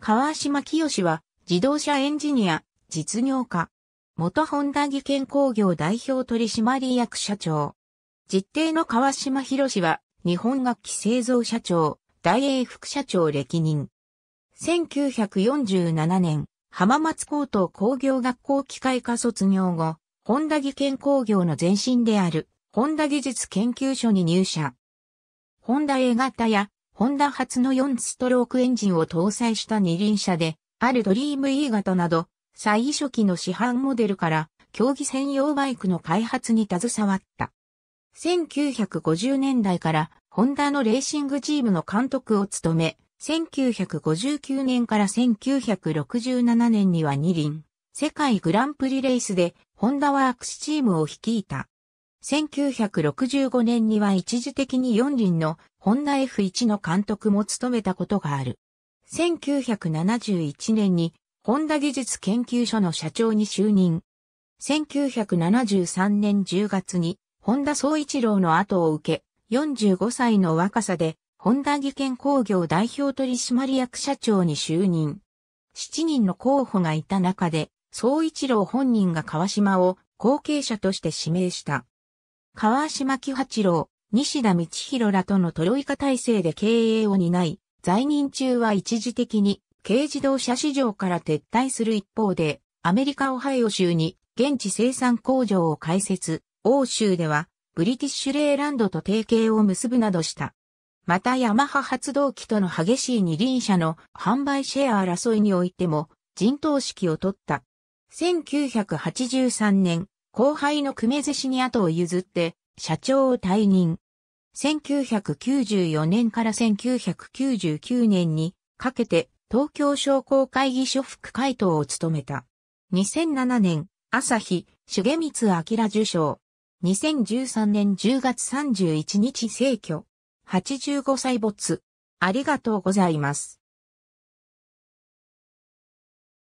川島清は自動車エンジニア、実業家。元本田技研工業代表取締役社長。実定の川島博は日本楽器製造社長、大英副社長歴任。1947年、浜松高等工業学校機械科卒業後、本田技研工業の前身である、本田技術研究所に入社。本田 A 型やホンダ初の4ストロークエンジンを搭載した二輪車で、あるドリーム E 型など、最初期の市販モデルから、競技専用バイクの開発に携わった。1950年代から、ホンダのレーシングチームの監督を務め、1959年から1967年には二輪、世界グランプリレースで、ホンダワークスチームを率いた。1965年には一時的に四輪のホンダ F1 の監督も務めたことがある。1971年に、ホンダ技術研究所の社長に就任。1973年10月に、本田総一郎の後を受け、45歳の若さで、本田技研工業代表取締役社長に就任。7人の候補がいた中で、総一郎本人が川島を後継者として指名した。川島喜八郎、西田道弘らとのトロイカ体制で経営を担い、在任中は一時的に軽自動車市場から撤退する一方で、アメリカオハイオ州に現地生産工場を開設、欧州ではブリティッシュレーランドと提携を結ぶなどした。またヤマハ発動機との激しい二輪車の販売シェア争いにおいても陣頭指揮を取った。1983年、後輩の久米寿司に後を譲って社長を退任。1994年から1999年にかけて東京商工会議所副会頭を務めた。2007年、朝日、重光明受賞。2013年10月31日逝去。85歳没。ありがとうございます。